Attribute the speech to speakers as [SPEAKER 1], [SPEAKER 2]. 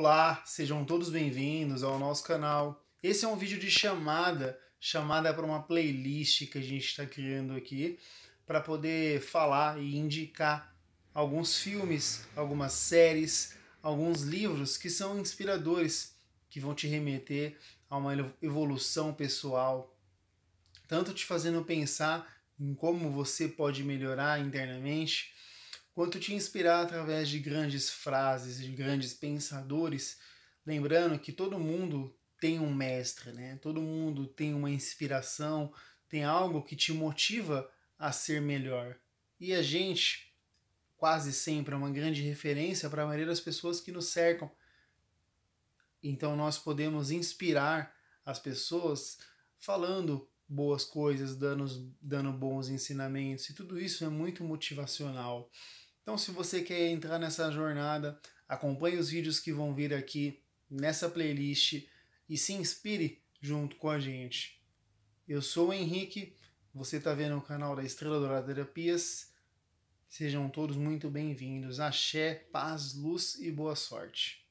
[SPEAKER 1] Olá, sejam todos bem-vindos ao nosso canal. Esse é um vídeo de chamada, chamada para uma playlist que a gente está criando aqui para poder falar e indicar alguns filmes, algumas séries, alguns livros que são inspiradores, que vão te remeter a uma evolução pessoal, tanto te fazendo pensar em como você pode melhorar internamente, quanto te inspirar através de grandes frases, de grandes pensadores, lembrando que todo mundo tem um mestre, né? Todo mundo tem uma inspiração, tem algo que te motiva a ser melhor. E a gente quase sempre é uma grande referência para a maioria das pessoas que nos cercam. Então nós podemos inspirar as pessoas falando boas coisas, dando, dando bons ensinamentos, e tudo isso é muito motivacional. Então, se você quer entrar nessa jornada, acompanhe os vídeos que vão vir aqui nessa playlist e se inspire junto com a gente. Eu sou o Henrique, você está vendo o canal da Estrela Dourada Terapias. Sejam todos muito bem-vindos. Axé, paz, luz e boa sorte.